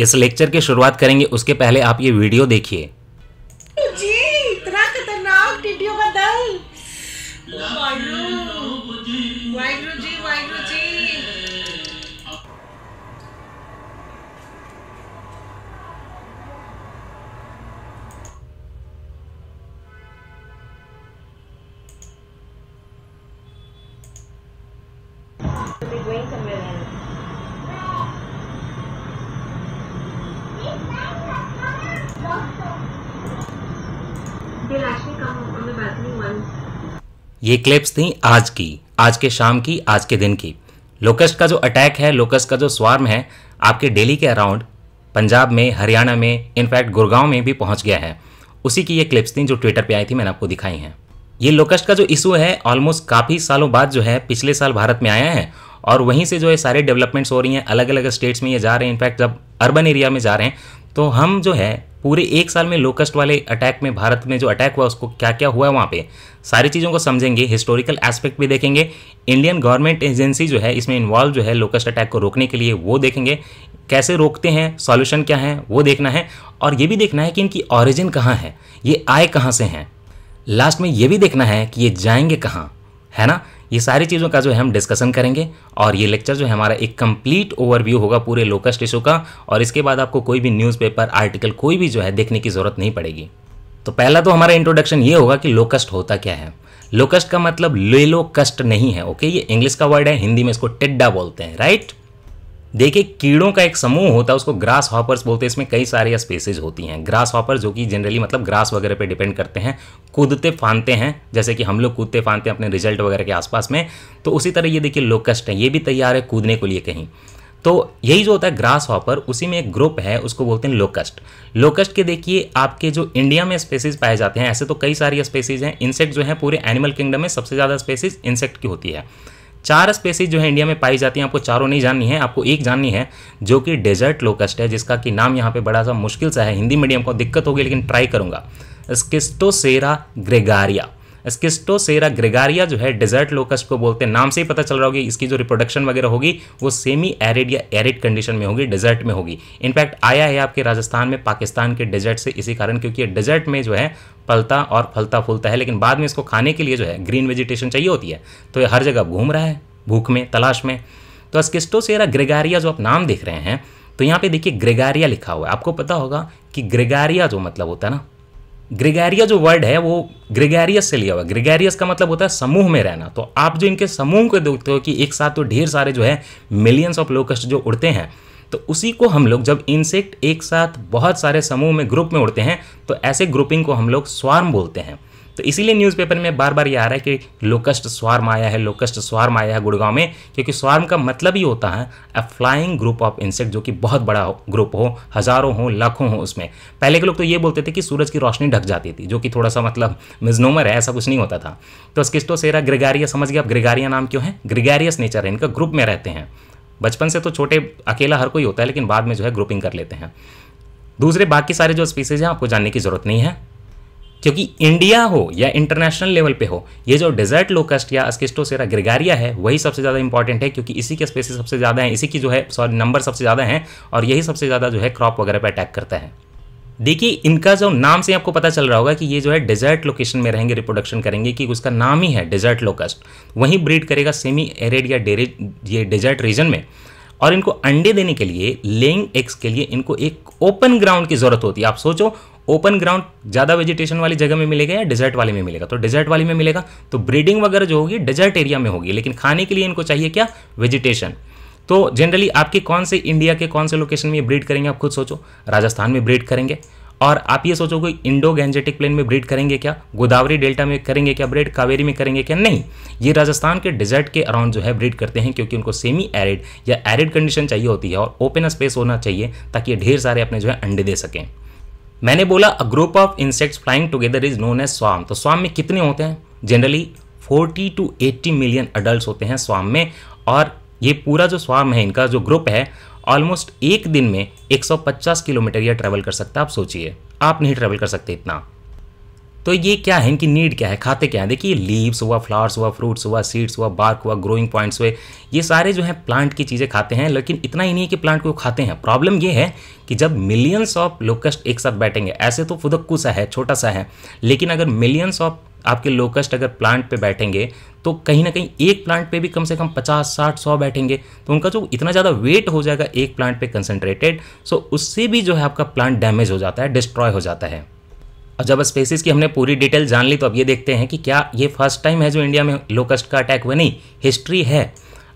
इस लेक्चर की शुरुआत करेंगे उसके पहले आप ये वीडियो देखिए ये क्लिप्स थी आज की आज के शाम की आज के दिन की लोकस्ट का जो अटैक है लोकस्ट का जो स्वार्म है आपके डेली के अराउंड पंजाब में हरियाणा में इनफैक्ट गुड़गांव में भी पहुंच गया है उसी की ये क्लिप्स थी जो ट्विटर पे आई थी मैंने आपको दिखाई हैं ये लोकस्ट का जो इशू है ऑलमोस्ट काफ़ी सालों बाद जो है पिछले साल भारत में आया है और वहीं से जो है सारे डेवलपमेंट्स हो रही हैं अलग अलग स्टेट्स में ये जा रहे हैं इनफैक्ट जब अर्बन एरिया में जा रहे हैं तो हम जो है पूरे एक साल में लोकस्ट वाले अटैक में भारत में जो अटैक हुआ उसको क्या क्या हुआ वहाँ पे सारी चीज़ों को समझेंगे हिस्टोरिकल एस्पेक्ट भी देखेंगे इंडियन गवर्नमेंट एजेंसी जो है इसमें इन्वॉल्व जो है लोकस्ट अटैक को रोकने के लिए वो देखेंगे कैसे रोकते हैं सॉल्यूशन क्या है वो देखना है और ये भी देखना है कि इनकी ऑरिजिन कहाँ है ये आए कहाँ से हैं लास्ट में ये भी देखना है कि ये जाएंगे कहाँ है ना ये सारी चीज़ों का जो है हम डिस्कशन करेंगे और ये लेक्चर जो है हमारा एक कंप्लीट ओवरव्यू होगा पूरे लोकस्ट इशू का और इसके बाद आपको कोई भी न्यूज़पेपर आर्टिकल कोई भी जो है देखने की ज़रूरत नहीं पड़ेगी तो पहला तो हमारा इंट्रोडक्शन ये होगा कि लोकस्ट होता क्या है लोकस्ट का मतलब ले लो कस्ट नहीं है ओके ये इंग्लिश का वर्ड है हिंदी में इसको टिड्डा बोलते हैं राइट देखिए कीड़ों का एक समूह होता है उसको ग्रास हॉपर्स बोलते हैं इसमें कई सारी स्पेसीज होती हैं ग्रास हॉपर जो कि जनरली मतलब ग्रास वगैरह पे डिपेंड करते हैं कूदते फानते हैं जैसे कि हम लोग कूदते फानते हैं अपने रिजल्ट वगैरह के आसपास में तो उसी तरह ये देखिए लोकस्ट हैं ये भी तैयार है कूदने के लिए कहीं तो यही जो होता है ग्रास हॉपर उसी में एक ग्रुप है उसको बोलते हैं लोकस्ट लोकस्ट के देखिए आपके जो इंडिया में स्पेसीज पाए जाते हैं ऐसे तो कई सारी स्पेसीज हैं इंसेक्ट जो है पूरे एनिमल किंगडम में सबसे ज़्यादा स्पेसीज इंसेक्ट की होती है चार स्पेसीज जो है इंडिया में पाई जाती हैं आपको चारों नहीं जाननी है आपको एक जाननी है जो कि डेजर्ट लोकस्ट है जिसका कि नाम यहाँ पे बड़ा सा मुश्किल सा है हिंदी मीडियम को दिक्कत होगी लेकिन ट्राई करूँगा स्किस्टोसेरा ग्रेगारिया स्किस्टोसेरा ग्रेगारिया जो है डेजर्ट लोकस्ट को बोलते हैं नाम से ही पता चल रहा होगी इसकी जो रिप्रोडक्शन वगैरह होगी वो सेमी एरिड या एरिड कंडीशन में होगी डेजर्ट में होगी इनफैक्ट आया है आपके राजस्थान में पाकिस्तान के डेजर्ट से इसी कारण क्योंकि डेजर्ट में जो है पलता और फलता फूलता है लेकिन बाद में इसको खाने के लिए जो है ग्रीन वेजिटेशन चाहिए होती है तो ये हर जगह घूम रहा है भूख में तलाश में तो अस्किस्टोसेरा ग्रेगारिया जो आप नाम देख रहे हैं तो यहाँ पे देखिए ग्रेगारिया लिखा हुआ है आपको पता होगा कि ग्रेगारिया जो मतलब होता है ना ग्रिगैरिया जो वर्ड है वो ग्रिगैरियस से लिया हुआ ग्रिगैरियस का मतलब होता है समूह में रहना तो आप जो इनके समूह को देखते हो कि एक साथ तो ढेर सारे जो है मिलियंस ऑफ लोकस्ट जो उड़ते हैं तो उसी को हम लोग जब इंसेक्ट एक साथ बहुत सारे समूह में ग्रुप में उड़ते हैं तो ऐसे ग्रुपिंग को हम लोग स्वार्म बोलते हैं तो इसीलिए न्यूज़पेपर में बार बार ये आ रहा है कि लोकस्ट स्वार्म आया है लोकस्ट स्वार्म आया है गुड़गांव में क्योंकि स्वार्म का मतलब ही होता है a flying group of insect जो कि बहुत बड़ा हो ग्रुप हो हज़ारों हो लाखों हो उसमें पहले के लोग तो ये बोलते थे कि सूरज की रोशनी ढक जाती थी जो कि थोड़ा सा मतलब मिजनोमर है ऐसा कुछ नहीं होता था तो सेरा ग्रिगारिया समझ गए आप ग्रिगारिया नाम क्यों है ग्रिगारियस नेचर है इनका ग्रुप में रहते हैं बचपन से तो छोटे अकेला हर कोई होता है लेकिन बाद में जो है ग्रुपिंग कर लेते हैं दूसरे बाकी सारे जो स्पीसीज हैं आपको जानने की ज़रूरत नहीं है क्योंकि इंडिया हो या इंटरनेशनल लेवल पे हो ये जो डेजर्ट लोकस्ट या अस्किस्टोसेरा ग्रिगारिया है वही सबसे ज़्यादा इंपॉर्टेंट है क्योंकि इसी के स्पेसिस सबसे ज़्यादा हैं इसी की जो है सॉरी नंबर सबसे ज़्यादा हैं और यही सबसे ज़्यादा जो है क्रॉप वगैरह पर अटैक करता है देखिए इनका जो नाम से आपको पता चल रहा होगा कि ये जो है डेजर्ट लोकेशन में रहेंगे रिप्रोडक्शन करेंगे कि उसका नाम ही है डेजर्ट लोकस्ट वहीं ब्रीड करेगा सेमी एरेड या डेरे ये डेजर्ट रीजन में और इनको अंडे देने के लिए लेइंग एग्स के लिए इनको एक ओपन ग्राउंड की ज़रूरत होती है आप सोचो ओपन ग्राउंड ज़्यादा वेजिटेशन वाली जगह में मिलेगा या डेजर्ट वाले में मिलेगा तो डेजर्ट वाली में मिलेगा तो ब्रीडिंग वगैरह जो होगी डेजर्ट एरिया में होगी लेकिन खाने के लिए इनको चाहिए क्या वेजिटेशन तो जनरली आपके कौन से इंडिया के कौन से लोकेशन में ब्रीड करेंगे आप खुद सोचो राजस्थान में ब्रीड करेंगे और आप ये सोचो कि इंडो गैंजेटिक प्लेन में ब्रीड करेंगे क्या गोदावरी डेल्टा में करेंगे क्या ब्रीड कावेरी में करेंगे क्या नहीं ये राजस्थान के डेजर्ट के अराउंड जो है ब्रीड करते हैं क्योंकि उनको सेमी एरिड या एरिड कंडीशन चाहिए होती है और ओपन स्पेस होना चाहिए ताकि ये ढेर सारे अपने जो है अंडे दे सकें मैंने बोला a group of insects flying together is known as swarm तो स्वाम में कितने होते हैं जनरली 40 टू 80 मिलियन अडल्ट होते हैं स्वाम में और ये पूरा जो स्वाम है इनका जो ग्रुप है ऑलमोस्ट एक दिन में 150 किलोमीटर यह ट्रैवल कर सकता है आप सोचिए आप नहीं ट्रैवल कर सकते इतना तो ये क्या है इनकी नीड क्या है खाते क्या है देखिए लीव्स हुआ फ्लावर्स हुआ फ्रूट्स हुआ सीड्स हुआ बार्क हुआ ग्रोइंग पॉइंट्स हुए ये सारे जो है प्लांट की चीज़ें खाते हैं लेकिन इतना ही नहीं है कि प्लांट को खाते हैं प्रॉब्लम ये है कि जब मिलियंस ऑफ लोकस्ट एक साथ बैठेंगे ऐसे तो फुदक्कू सा है छोटा सा है लेकिन अगर मिलियंस ऑफ आपके लोकस्ट अगर प्लांट पे बैठेंगे तो कहीं ना कहीं एक प्लांट पे भी कम से कम 50, 60, 100 बैठेंगे तो उनका जो इतना ज़्यादा वेट हो जाएगा एक प्लांट पे कंसनट्रेटेड सो उससे भी जो है आपका प्लांट डैमेज हो जाता है डिस्ट्रॉय हो जाता है और जब स्पेसिस की हमने पूरी डिटेल जान ली तो अब ये देखते हैं कि क्या ये फर्स्ट टाइम है जो इंडिया में लोकस्ट का अटैक हुआ नहीं हिस्ट्री है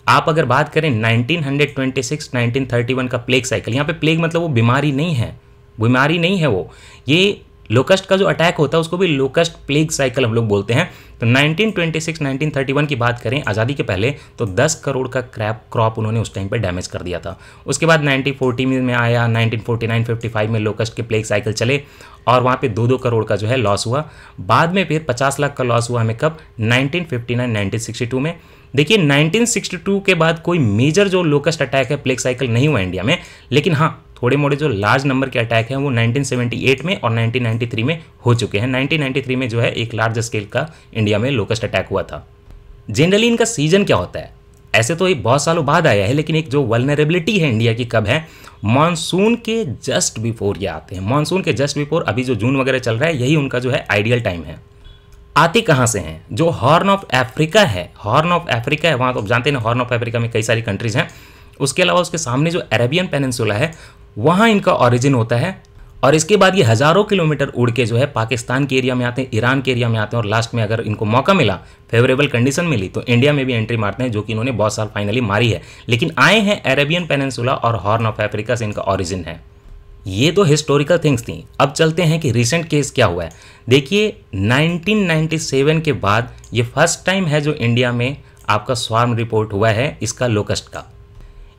आप अगर बात करें 1926 1931 का प्लेग साइकिल यहाँ पे प्लेग मतलब वो बीमारी नहीं है बीमारी नहीं है वो ये लोकस्ट का जो अटैक होता है उसको भी लोकस्ट प्लेग साइकिल हम लोग बोलते हैं तो 1926 1931 की बात करें आज़ादी के पहले तो 10 करोड़ का क्रैप क्रॉप उन्होंने उस टाइम पर डैमेज कर दिया था उसके बाद 1940 में आया 1949 55 में लोकस्ट के प्लेग साइकिल चले और वहाँ पे दो दो करोड़ का जो है लॉस हुआ बाद में फिर 50 लाख का लॉस हुआ हमें कब 1959 1962 में देखिए 1962 के बाद कोई मेजर जो लोकस्ट अटैक है प्लेग साइकिल नहीं हुआ इंडिया में लेकिन हाँ थोड़े मोड़े जो लार्ज नंबर के अटैक हैं वो 1978 में और 1993 में हो चुके हैं 1993 में जो है एक लार्ज स्केल का इंडिया में लोकस्ट अटैक हुआ था जनरली इनका सीजन क्या होता है ऐसे तो ये बहुत सालों बाद आया है लेकिन एक जो वलनरेबिलिटी है इंडिया की कब है मानसून के जस्ट बिफोर ये आते हैं मानसून के जस्ट बिफोर अभी जो जून वगैरह चल रहा है यही उनका जो है आइडियल टाइम है आते कहाँ से हैं जो हॉर्न ऑफ अफ्रीका है हॉर्न ऑफ अफ्रीका है वहाँ तो आप जानते हैं हॉर्न ऑफ अफ्रीका में कई सारी कंट्रीज हैं उसके अलावा उसके सामने जो अरेबियन पेनसुला है वहाँ इनका ऑरिजिन होता है और इसके बाद ये हज़ारों किलोमीटर उड़ के जो है पाकिस्तान के एरिया में आते हैं ईरान के एरिया में आते हैं और लास्ट में अगर इनको मौका मिला फेवरेबल कंडीशन मिली तो इंडिया में भी एंट्री मारते हैं जो कि इन्होंने बहुत साल फाइनली मारी है लेकिन आए हैं अरेबियन पेनेंसुला और हॉर्न ऑफ अफ्रीका से इनका ऑरिजिन है ये तो हिस्टोरिकल थिंग्स थी अब चलते हैं कि रिसेंट केस क्या हुआ है देखिए 1997 के बाद ये फर्स्ट टाइम है जो इंडिया में आपका स्वार्म रिपोर्ट हुआ है इसका लोकस्ट का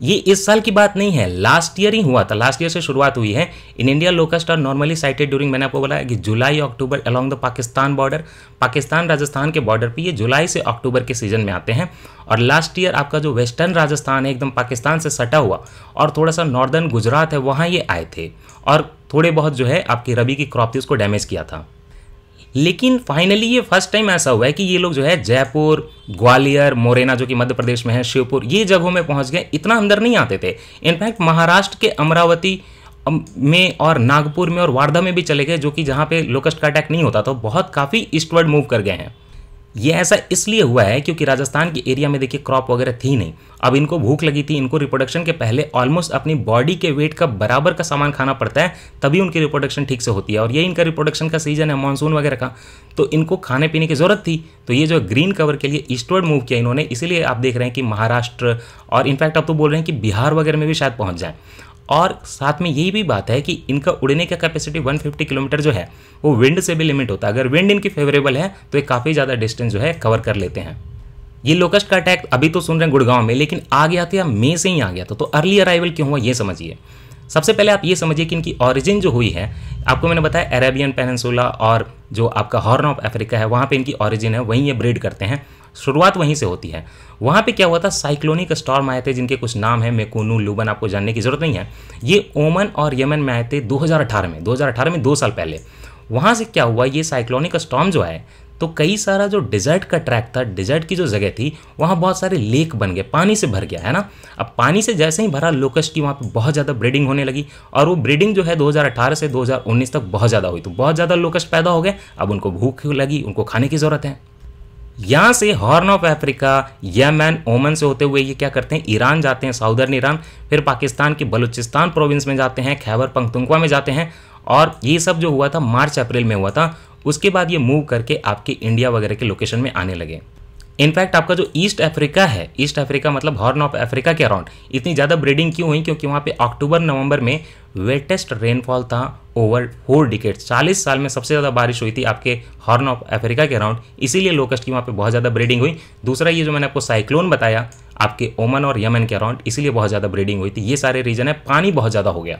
ये इस साल की बात नहीं है लास्ट ईयर ही हुआ था लास्ट ईयर से शुरुआत हुई है in India locust are normally sighted during मैंने आपको बोला है कि July October along the Pakistan border Pakistan Rajasthan के बॉर्डर पे ये जुलाई से अक्टूबर के सीजन में आते हैं और लास्ट ईयर आपका जो वेस्टर्न राजस्थान है एकदम पाकिस्तान से सटा हुआ और थोड़ा सा नॉर्दर्न गुजरात है वहाँ ये आए थे और थोड़े बहुत जो है आपकी रबी की क्रॉप थी उसको डैमेज किया था लेकिन फाइनली ये फर्स्ट टाइम ऐसा हुआ है कि ये लोग जो है जयपुर ग्वालियर मोरेना जो कि मध्य प्रदेश में है शिवपुर ये जगहों में पहुंच गए इतना अंदर नहीं आते थे इनफैक्ट महाराष्ट्र के अमरावती में और नागपुर में और वारदा में भी चले गए जो कि जहाँ पे लोकस्ट का अटैक नहीं होता तो बहुत काफ़ी ईस्टवर्ड मूव कर गए हैं ये ऐसा इसलिए हुआ है क्योंकि राजस्थान के एरिया में देखिए क्रॉप वगैरह थी नहीं अब इनको भूख लगी थी इनको रिप्रोडक्शन के पहले ऑलमोस्ट अपनी बॉडी के वेट का बराबर का सामान खाना पड़ता है तभी उनकी रिप्रोडक्शन ठीक से होती है और ये इनका रिप्रोडक्शन का सीजन है मानसून वगैरह का तो इनको खाने पीने की ज़रूरत थी तो ये जो ग्रीन कवर के लिए ईस्टवर्ड मूव किया इन्होंने इसीलिए आप देख रहे हैं कि महाराष्ट्र और इनफैक्ट आप तो बोल रहे हैं कि बिहार वगैरह में भी शायद पहुँच जाए और साथ में यही भी बात है कि इनका उड़ने का कैपेसिटी 150 किलोमीटर जो है वो विंड से भी लिमिट होता है अगर विंड इनकी फेवरेबल है तो ये काफ़ी ज़्यादा डिस्टेंस जो है कवर कर लेते हैं ये लोकस्ट का अटैक अभी तो सुन रहे हैं गुड़गांव में लेकिन आ गया था या मे से ही आ गया था तो अर्ली अराइवल क्यों हुआ ये समझिए सबसे पहले आप ये समझिए कि इनकी ऑरिजिन जो हुई है आपको मैंने बताया अरेबियन पेनसोला और जो आपका हॉर्न ऑफ अफ्रीका है वहाँ पे इनकी ऑरिजिन है वहीं ये ब्रीड करते हैं शुरुआत वहीं से होती है वहाँ पे क्या हुआ था साइक्लोनिक स्टॉर्म आए थे जिनके कुछ नाम हैं मेकोनू लुबन आपको जानने की ज़रूरत नहीं है ये ओमन और यमन में आए थे 2018 में 2018 में दो साल पहले वहाँ से क्या हुआ ये साइक्लोनिक स्टॉर्म जो है तो कई सारा जो डिजर्ट का ट्रैक था डिजर्ट की जो जगह थी वहाँ बहुत सारे लेक बन गए पानी से भर गया है ना अब पानी से जैसे ही भरा लोकस्ट की वहाँ पर बहुत ज़्यादा ब्रीडिंग होने लगी और वो ब्रीडिंग जो है 2018 से 2019 तक बहुत ज़्यादा हुई तो बहुत ज़्यादा लोकस पैदा हो गए अब उनको भूख लगी उनको खाने की ज़रूरत है यहाँ से हॉर्न ऑफ अफ्रीका यमन ओमन से होते हुए ये क्या करते हैं ईरान जाते हैं साउदर्न ईरान फिर पाकिस्तान के बलूचिस्तान प्रोविंस में जाते हैं खैबर पख्तुनख्वा में जाते हैं और ये सब जो हुआ था मार्च अप्रैल में हुआ था उसके बाद ये मूव करके आपके इंडिया वगैरह के लोकेशन में आने लगे इनफैक्ट आपका जो ईस्ट अफ्रीका है ईस्ट अफ्रीका मतलब हॉर्न ऑफ अफ्रीका के अराउंड इतनी ज़्यादा ब्रीडिंग क्यों हुई क्योंकि वहाँ पे अक्टूबर नवंबर में वेटेस्ट रेनफॉल था ओवर फोर डिकेट 40 साल में सबसे ज़्यादा बारिश हुई थी आपके हॉर्न ऑफ अफ्रीका के अराउंड इसीलिए लोकस्ट की वहाँ पे बहुत ज़्यादा ब्रीडिंग हुई दूसरा ये जो मैंने आपको साइक्लोन बताया आपके ओमन और यमन के अराउंड इसीलिए बहुत ज़्यादा ब्रीडिंग हुई थी ये सारे रीजन है पानी बहुत ज़्यादा हो गया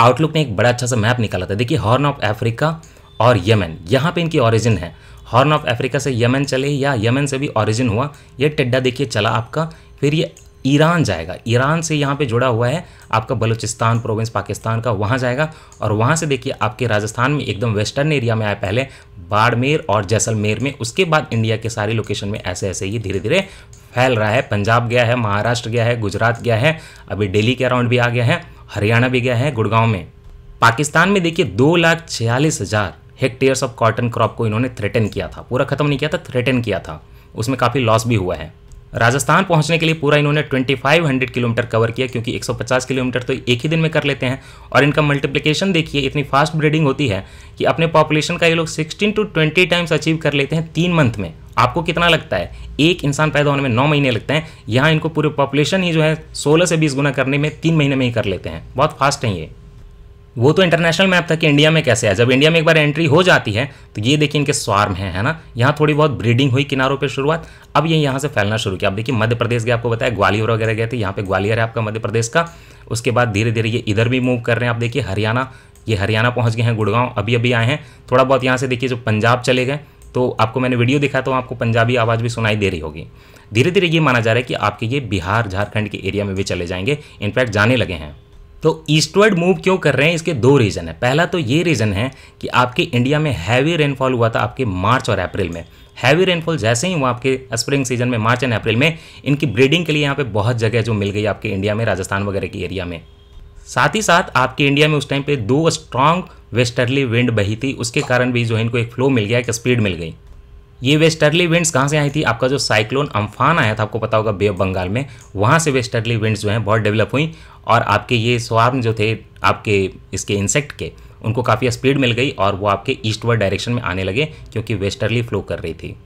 आउटलुक ने एक बड़ा अच्छा सा मैप निकाला था देखिए हॉर्न ऑफ अफ्रीका और यमन यहाँ पे इनकी ऑरिजिन है हॉर्न ऑफ अफ्रीका से यमन चले या यमन से भी ऑरिजिन हुआ ये टिड्डा देखिए चला आपका फिर ये ईरान जाएगा ईरान से यहाँ पे जुड़ा हुआ है आपका बलूचिस्तान प्रोविंस पाकिस्तान का वहाँ जाएगा और वहाँ से देखिए आपके राजस्थान में एकदम वेस्टर्न एरिया में आया पहले बाड़मेर और जैसलमेर में उसके बाद इंडिया के सारे लोकेशन में ऐसे ऐसे ये धीरे धीरे फैल रहा है पंजाब गया है महाराष्ट्र गया है गुजरात गया है अभी दिल्ली के अराउंड भी आ गया है हरियाणा भी गया है गुड़गांव में पाकिस्तान में देखिए दो लाख छियालीस हज़ार हेक्टेयर्स ऑफ कॉटन क्रॉप को इन्होंने थ्रेटन किया था पूरा खत्म नहीं किया था थ्रेटन किया था उसमें काफ़ी लॉस भी हुआ है राजस्थान पहुंचने के लिए पूरा इन्होंने 2500 किलोमीटर कवर किया क्योंकि 150 किलोमीटर तो एक ही दिन में कर लेते हैं और इनका मल्टीप्लिकेशन देखिए इतनी फास्ट ब्रीडिंग होती है कि अपने पॉपुलेशन का ये लोग 16 टू 20 टाइम्स अचीव कर लेते हैं तीन मंथ में आपको कितना लगता है एक इंसान पैदा होने में नौ महीने लगते हैं यहाँ इनको पूरे पॉपुलेशन ही जो है सोलह से बीस गुना करने में तीन महीने में ही कर लेते हैं बहुत फास्ट है ये वो तो इंटरनेशनल मैप था कि इंडिया में कैसे है जब इंडिया में एक बार एंट्री हो जाती है तो ये देखिए इनके स्वार्म हैं है ना यहाँ थोड़ी बहुत ब्रीडिंग हुई किनारों पे शुरुआत अब ये यहाँ से फैलना शुरू किया आप देखिए मध्य प्रदेश गए आपको बताया ग्वालियर वगैरह गए थे यहाँ पे ग्वालियर है आपका मध्य प्रदेश का उसके बाद धीरे धीरे ये इधर भी मूव कर रहे हैं आप देखिए हरियाणा ये हरियाणा पहुँच गए हैं गुड़गांव अभी अभी आए हैं थोड़ा बहुत यहाँ से देखिए जो पंजाब चले गए तो आपको मैंने वीडियो दिखाया तो आपको पंजाबी आवाज़ भी सुनाई दे रही होगी धीरे धीरे ये माना जा रहा है कि आपके ये बिहार झारखंड के एरिया में भी चले जाएंगे इनफैक्ट जाने लगे हैं तो ईस्टवर्ड मूव क्यों कर रहे हैं इसके दो रीज़न है पहला तो ये रीज़न है कि आपके इंडिया में हैवी रेनफॉल हुआ था आपके मार्च और अप्रैल में हैवी रेनफॉल जैसे ही हुआ आपके स्प्रिंग सीजन में मार्च एंड अप्रैल में इनकी ब्रीडिंग के लिए यहाँ पे बहुत जगह जो मिल गई आपके इंडिया में राजस्थान वगैरह की एरिया में साथ ही साथ आपके इंडिया में उस टाइम पे दो स्ट्रांग वेस्टर्ली विंड बही थी उसके कारण भी जो है इनको एक फ्लो मिल गया एक स्पीड मिल गई ये वेस्टर्ली विंड्स कहाँ से आई थी आपका जो साइक्लोन अम्फान आया था आपको पता होगा बे ऑफ बंगाल में वहाँ से वेस्टर्ली विंड्स जो हैं बहुत डेवलप हुई और आपके ये स्वार्म जो थे आपके इसके इंसेक्ट के उनको काफ़ी स्पीड मिल गई और वो आपके ईस्टवर्ड डायरेक्शन में आने लगे क्योंकि वेस्टर्ली फ्लो कर रही थी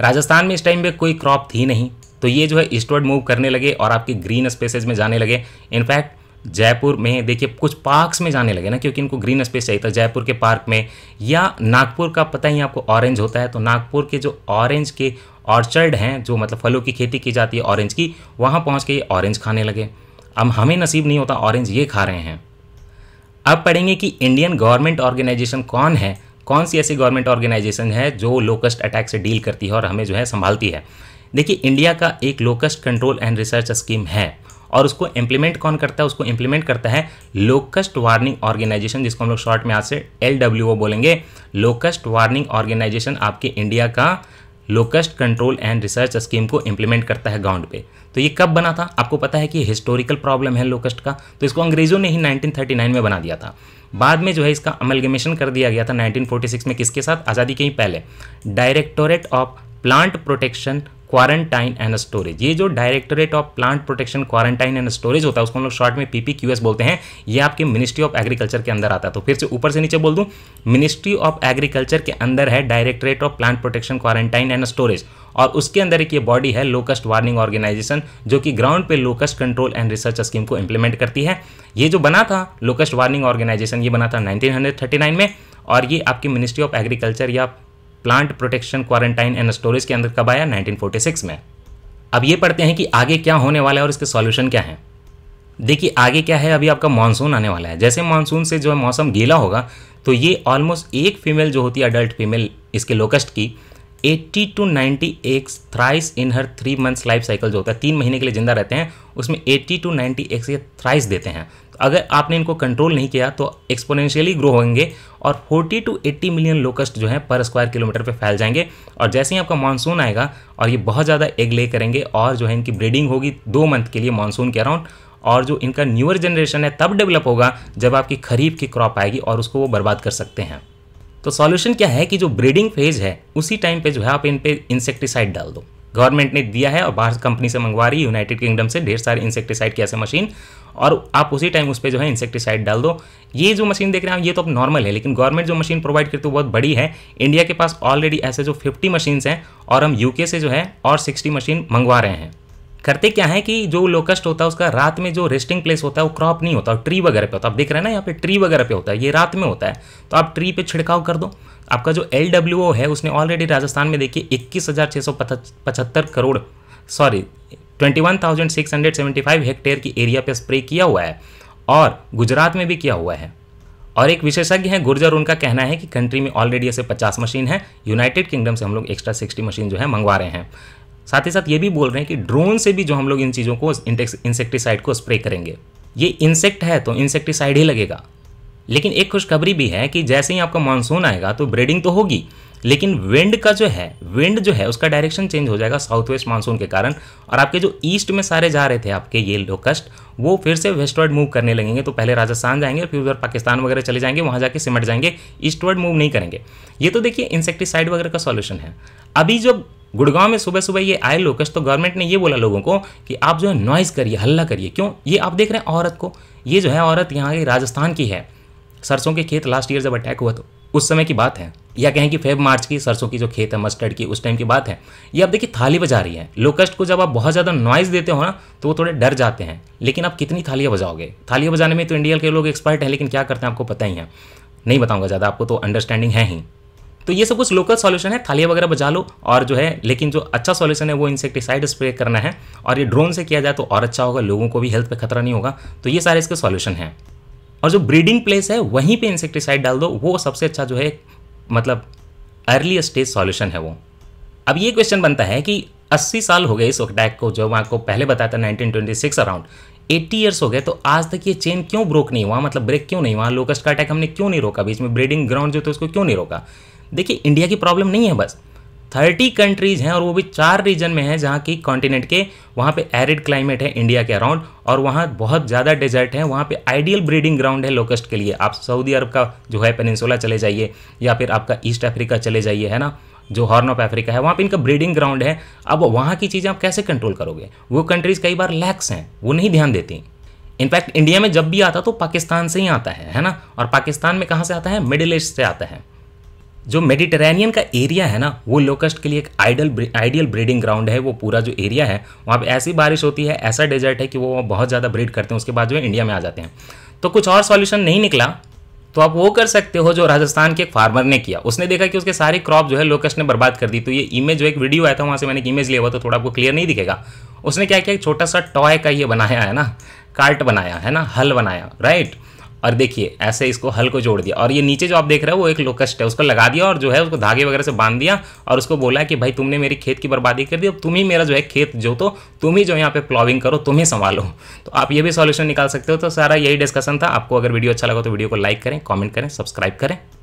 राजस्थान में इस टाइम पर कोई क्रॉप थी नहीं तो ये जो है ईस्टवर्ड मूव करने लगे और आपके ग्रीन स्पेसेज में जाने लगे इनफैक्ट जयपुर में देखिए कुछ पार्क्स में जाने लगे ना क्योंकि इनको ग्रीन स्पेस चाहिए था जयपुर के पार्क में या नागपुर का पता ही आपको ऑरेंज होता है तो नागपुर के जो ऑरेंज के ऑर्चर्ड हैं जो मतलब फलों की खेती की जाती है ऑरेंज की वहाँ पहुँच के ये ऑरेंज खाने लगे अब हमें नसीब नहीं होता ऑरेंज ये खा रहे हैं अब पढ़ेंगे कि इंडियन गवर्नमेंट ऑर्गेनाइजेशन कौन है कौन सी ऐसी गवर्नमेंट ऑर्गेनाइजेशन है जो लोकस्ट अटैक से डील करती है और हमें जो है संभालती है देखिए इंडिया का एक locust control and research scheme है और उसको इम्प्लीमेंट कौन करता है उसको इम्प्लीमेंट करता है लोकस्ट वार्निंग ऑर्गेनाइजेशन जिसको हम लोग शॉर्ट में आज से एल बोलेंगे लोकस्ट वार्निंग ऑर्गेनाइजेशन आपके इंडिया का locust control and research scheme को इम्प्लीमेंट करता है ग्राउंड पे तो ये कब बना था आपको पता है कि हिस्टोरिकल प्रॉब्लम है लोकस्ट का तो इसको अंग्रेज़ों ने ही 1939 में बना दिया था बाद में जो है इसका अमलगमेशन कर दिया गया था 1946 में किसके साथ आज़ादी के ही पहले directorate of plant protection quarantine and storage ये जो directorate of plant protection quarantine and storage होता है उसको हम लोग शॉर्ट में पीपीक्यूएस बोलते हैं ये आपके मिनिस्ट्री ऑफ एग्रीकल्चर के अंदर आता है तो फिर से ऊपर से नीचे बोल दूँ मिनिस्ट्री ऑफ एग्रीकल्चर के अंदर है directorate of plant protection quarantine and storage और उसके अंदर एक ये बॉडी है लोकस्ट वार्निंग ऑर्गेनाइजेशन जो कि ग्राउंड पे locust control and research scheme को इंप्लीमेंट करती है ये जो बना था लोकस्ट वार्निंग ऑर्गेनाइजेशन ये बना था 1939 में और ये आपकी मिनिस्ट्री ऑफ एग्रीकल्चर या plant protection quarantine and storage के अंदर कब आया 1946 में अब ये पढ़ते हैं कि आगे क्या होने वाला है और इसके सॉल्यूशन क्या है देखिए आगे क्या है अभी आपका मानसून आने वाला है जैसे मानसून से जो है मौसम गीला होगा तो ये ऑलमोस्ट एक फीमेल जो होती है अडल्ट फीमेल इसके लोकस्ट की 80 टू 90 एक्स थ्राइस इन हर थ्री मंथ्स लाइफ साइकिल जो होता है तीन महीने के लिए जिंदा रहते हैं उसमें 80 टू 90 एक्स ये थ्राइस देते हैं अगर आपने इनको कंट्रोल नहीं किया तो एक्सपोनेंशियली ग्रो होंगे और 40 टू 80 मिलियन लोकस्ट जो है पर स्क्वायर किलोमीटर पे फैल जाएंगे और जैसे ही आपका मानसून आएगा और ये बहुत ज़्यादा एग ले करेंगे और जो है इनकी ब्रीडिंग होगी दो मंथ के लिए मानसून के अराउंड और जो इनका न्यूअर जनरेशन है तब डेवलप होगा जब आपकी खरीफ की क्रॉप आएगी और उसको वो बर्बाद कर सकते हैं तो सॉल्यूशन क्या है कि जो ब्रीडिंग फेज है उसी टाइम पे जो है आप इन पे इंसेक्टिसाइड डाल दो गवर्नमेंट ने दिया है और बाहर कंपनी से मंगवा रही है यूनाइटेड किंगडम से ढेर सारे इंसेक्टिसाइड की ऐसे मशीन और आप उसी टाइम उस पर जो है इंसेक्टिसाइड डाल दो ये जो मशीन देख रहे हैं ये तो अब नॉर्मल है लेकिन गवर्नमेंट जो मशीन प्रोवाइड करती है बहुत बड़ी है इंडिया के पास ऑलरेडी ऐसे जो फिफ्टी मशीन्स हैं और हम यूके से जो है और सिक्सटी मशीन मंगवा रहे हैं करते क्या है कि जो लोकस्ट होता है उसका रात में जो रेस्टिंग प्लेस होता है वो क्रॉप नहीं होता ट्री वगैरह पे होता है आप देख रहे हैं ना यहाँ पे ट्री वगैरह पे होता है ये रात में होता है तो आप ट्री पे छिड़काव कर दो आपका जो एल है उसने ऑलरेडी राजस्थान में देखिए इक्कीस करोड़ सॉरी 21,675 हेक्टेयर की एरिया पे स्प्रे किया हुआ है और गुजरात में भी किया हुआ है और एक विशेषज्ञ है गुर्जर उनका कहना है कि कंट्री में ऑलरेडी ऐसे 50 मशीन है यूनाइटेड किंगडम से हम लोग एक्स्ट्रा 60 मशीन जो है मंगवा रहे हैं साथ ही साथ ये भी बोल रहे हैं कि ड्रोन से भी जो हम लोग इन चीज़ों को इंसेक्टिसाइड को स्प्रे करेंगे ये इंसेक्ट है तो इंसेक्टिसाइड ही लगेगा लेकिन एक खुशखबरी भी है कि जैसे ही आपका मानसून आएगा तो ब्रीडिंग तो होगी लेकिन विंड का जो है विंड जो है उसका डायरेक्शन चेंज हो जाएगा साउथ वेस्ट मानसून के कारण और आपके जो ईस्ट में सारे जा रहे थे आपके ये लोकस्ट वो फिर से वेस्टवर्ड मूव करने लगेंगे तो पहले राजस्थान जाएंगे फिर उधर पाकिस्तान वगैरह चले जाएंगे वहाँ जाके सिमट जाएंगे ईस्टवर्ड मूव नहीं करेंगे ये तो देखिए इंसेक्टिसाइड वगैरह का सॉल्यूशन है अभी जब गुड़गांव में सुबह सुबह ये आए लोकस्ट तो गवर्नमेंट ने ये बोला लोगों को कि आप जो है नॉइज़ करिए हल्ला करिए क्यों ये आप देख रहे हैं औरत को ये जो है औरत यहाँ की राजस्थान की है सरसों के खेत लास्ट ईयर जब अटैक हुआ तो उस समय की बात है या कहें कि फेब मार्च की सरसों की जो खेत है मस्टर्ड की उस टाइम की बात है ये आप देखिए थाली बजा रही है लोकस्ट को जब आप बहुत ज़्यादा नॉइज़ देते हो ना तो वो थोड़े डर जाते हैं लेकिन आप कितनी थालियाँ बजाओगे थालियाँ बजाने में तो इंडिया के लोग एक्सपर्ट हैं लेकिन क्या करते हैं आपको पता ही है नहीं बताऊंगा ज़्यादा आपको तो अंडरस्टैंडिंग है ही तो ये सब कुछ लोकल सॉल्यूशन है थालिया वगैरह बजा लो और जो है लेकिन जो अच्छा सॉल्यूशन है वो इंसेक्टिसाइड स्प्रे करना है और ये ड्रोन से किया जाए तो और अच्छा होगा लोगों को भी हेल्थ पे खतरा नहीं होगा तो ये सारे इसके सॉल्यूशन हैं और जो ब्रीडिंग प्लेस है वहीं पे इंसेक्टिसाइड डाल दो वो सबसे अच्छा जो है मतलब अर्ली स्टेज सॉल्यूशन है वो अब ये क्वेश्चन बनता है कि 80 साल हो गए इस अटैक को जो आपको पहले बताया था 1926 अराउंड 80 ईयर्स हो गए तो आज तक ये चेन क्यों ब्रोक नहीं हुआ मतलब ब्रेक क्यों नहीं हुआ लोकस्ट का अटैक हमने क्यों नहीं रोका बीच में ब्रीडिंग ग्राउंड जो था उसको क्यों नहीं रोका देखिए इंडिया की प्रॉब्लम नहीं है बस थर्टी कंट्रीज हैं और वो भी चार रीजन में हैं जहाँ की कॉन्टिनेंट के वहाँ पे एरिड क्लाइमेट है इंडिया के अराउंड और वहाँ बहुत ज़्यादा डेजर्ट है वहाँ पे आइडियल ब्रीडिंग ग्राउंड है लोकस्ट के लिए आप सऊदी अरब का जो है पेनिनसोला चले जाइए या फिर आपका ईस्ट अफ्रीका चले जाइए है ना जो हॉर्न ऑफ अफ्रीका है वहाँ पे इनका ब्रीडिंग ग्राउंड है अब वहाँ की चीज़ें आप कैसे कंट्रोल करोगे वो कंट्रीज़ कई बार लैक्स हैं वो नहीं ध्यान देती इनफैक्ट इंडिया में जब भी आता तो पाकिस्तान से ही आता है है ना और पाकिस्तान में कहाँ से आता है मिडिल ईस्ट से आता है जो मेडिटेरेनियन का एरिया है ना वो लोकस्ट के लिए एक आइडल आइडियल ब्रीडिंग ग्राउंड है वो पूरा जो एरिया है वहाँ पे ऐसी बारिश होती है ऐसा डेजर्ट है कि वो बहुत ज़्यादा ब्रीड करते हैं उसके बाद जो है इंडिया में आ जाते हैं तो कुछ और सॉल्यूशन नहीं निकला तो आप वो कर सकते हो जो राजस्थान के एक फार्मर ने किया उसने देखा कि उसके सारे क्रॉप जो है लोकस्ट ने बर्बाद कर दी तो ये इमेज जो एक वीडियो आया था वहाँ से मैंने एक इमेज लिया हुआ तो थोड़ा आपको क्लियर नहीं दिखेगा उसने क्या किया एक छोटा सा टॉय का ये बनाया है ना कार्ट बनाया है ना हल बनाया राइट और देखिए ऐसे इसको हल को जोड़ दिया और ये नीचे जो आप देख रहे हो वो एक लोकस्ट है उसको लगा दिया और जो है उसको धागे वगैरह से बांध दिया और उसको बोला कि भाई तुमने मेरी खेत की बर्बादी कर दी अब तुम ही मेरा जो है खेत जो तो तुम ही जो यहाँ पे प्लॉविंग करो तुम ही संभालो तो आप ये भी सॉल्यूशन निकाल सकते हो तो सारा यही डिस्कशन था आपको अगर वीडियो अच्छा लगा तो वीडियो को लाइक करें कॉमेंट करें सब्सक्राइब करें